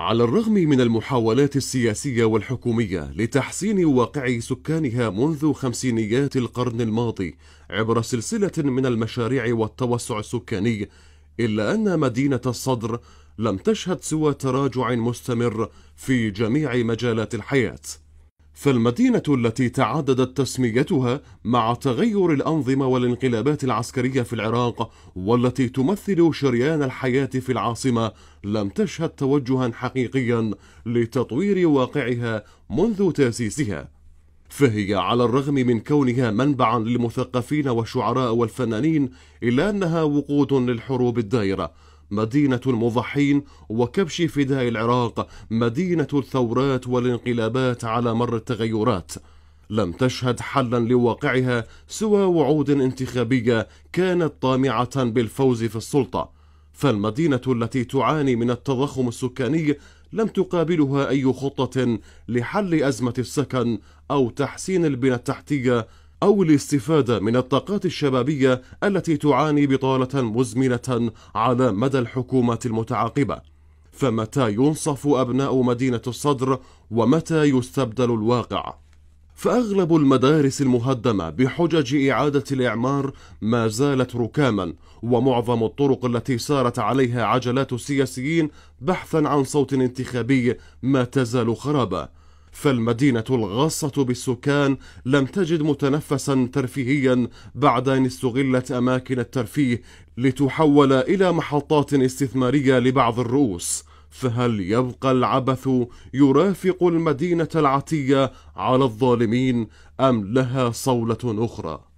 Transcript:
على الرغم من المحاولات السياسية والحكومية لتحسين واقع سكانها منذ خمسينيات القرن الماضي عبر سلسلة من المشاريع والتوسع السكاني إلا أن مدينة الصدر لم تشهد سوى تراجع مستمر في جميع مجالات الحياة فالمدينة التي تعددت تسميتها مع تغير الأنظمة والانقلابات العسكرية في العراق والتي تمثل شريان الحياة في العاصمة لم تشهد توجها حقيقيا لتطوير واقعها منذ تأسيسها فهي على الرغم من كونها منبعا للمثقفين والشعراء والفنانين إلا أنها وقود للحروب الدائرة مدينة المضحين وكبش فداء العراق مدينة الثورات والانقلابات على مر التغيرات لم تشهد حلا لواقعها سوى وعود انتخابية كانت طامعة بالفوز في السلطة فالمدينة التي تعاني من التضخم السكاني لم تقابلها أي خطة لحل أزمة السكن أو تحسين البنى التحتية أو الاستفادة من الطاقات الشبابية التي تعاني بطالة مزمنة على مدى الحكومات المتعاقبة فمتى ينصف أبناء مدينة الصدر ومتى يستبدل الواقع فأغلب المدارس المهدمة بحجج إعادة الإعمار ما زالت ركاما ومعظم الطرق التي سارت عليها عجلات السياسيين بحثا عن صوت انتخابي ما تزال خرابا فالمدينة الغاصة بالسكان لم تجد متنفسا ترفيهيا بعد أن استغلت أماكن الترفيه لتحول إلى محطات استثمارية لبعض الرؤوس فهل يبقى العبث يرافق المدينة العتية على الظالمين أم لها صولة أخرى؟